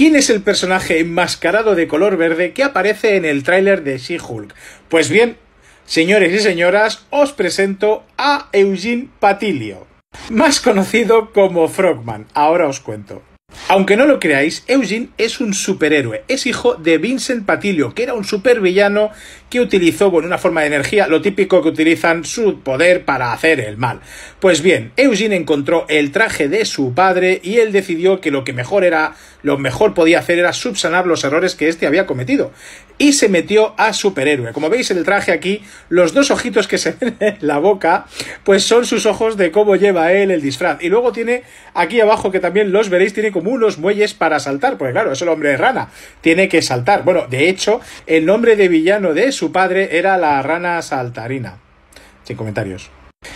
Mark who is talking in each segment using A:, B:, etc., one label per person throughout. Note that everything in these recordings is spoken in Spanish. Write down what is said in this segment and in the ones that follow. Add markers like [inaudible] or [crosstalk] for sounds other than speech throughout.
A: ¿Quién es el personaje enmascarado de color verde que aparece en el tráiler de She-Hulk? Pues bien, señores y señoras, os presento a Eugene Patilio, más conocido como Frogman. Ahora os cuento. Aunque no lo creáis, Eugene es un superhéroe, es hijo de Vincent Patilio, que era un supervillano que utilizó bueno, una forma de energía, lo típico que utilizan su poder para hacer el mal. Pues bien, Eugene encontró el traje de su padre y él decidió que lo que mejor era, lo mejor podía hacer era subsanar los errores que éste había cometido. Y se metió a superhéroe. Como veis en el traje aquí, los dos ojitos que se [laughs] ven en la boca, pues son sus ojos de cómo lleva él el disfraz. Y luego tiene aquí abajo, que también los veréis, tiene como unos muelles para saltar. Porque claro, es el hombre de rana. Tiene que saltar. Bueno, de hecho, el nombre de villano de eso su padre era la rana saltarina. Sin comentarios.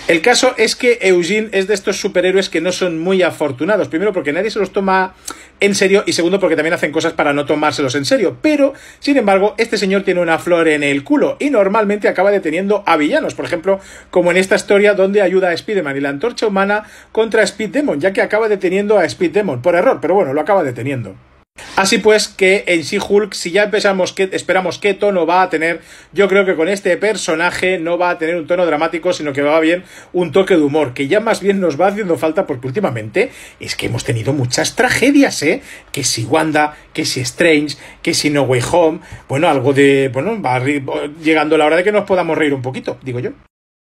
A: El caso es que Eugene es de estos superhéroes que no son muy afortunados. Primero, porque nadie se los toma en serio. Y segundo, porque también hacen cosas para no tomárselos en serio. Pero, sin embargo, este señor tiene una flor en el culo. Y normalmente acaba deteniendo a villanos. Por ejemplo, como en esta historia donde ayuda a Spider-Man y la antorcha humana contra Speed Demon. Ya que acaba deteniendo a Speed Demon por error. Pero bueno, lo acaba deteniendo. Así pues que en She-Hulk, si ya empezamos que, esperamos qué tono va a tener, yo creo que con este personaje no va a tener un tono dramático, sino que va bien un toque de humor, que ya más bien nos va haciendo falta porque últimamente es que hemos tenido muchas tragedias, ¿eh? Que si Wanda, que si Strange, que si No Way Home, bueno, algo de, bueno, va llegando la hora de que nos podamos reír un poquito, digo yo.